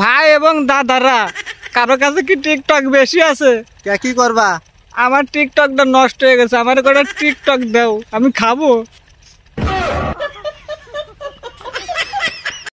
ভাই এবং দাদারা কারো কাছে কি টিকটক বেশি আছে কি করবা আমার টিকটকটা নষ্ট হয়ে গেছে আমার কটা টিকটক দাও আমি খাবো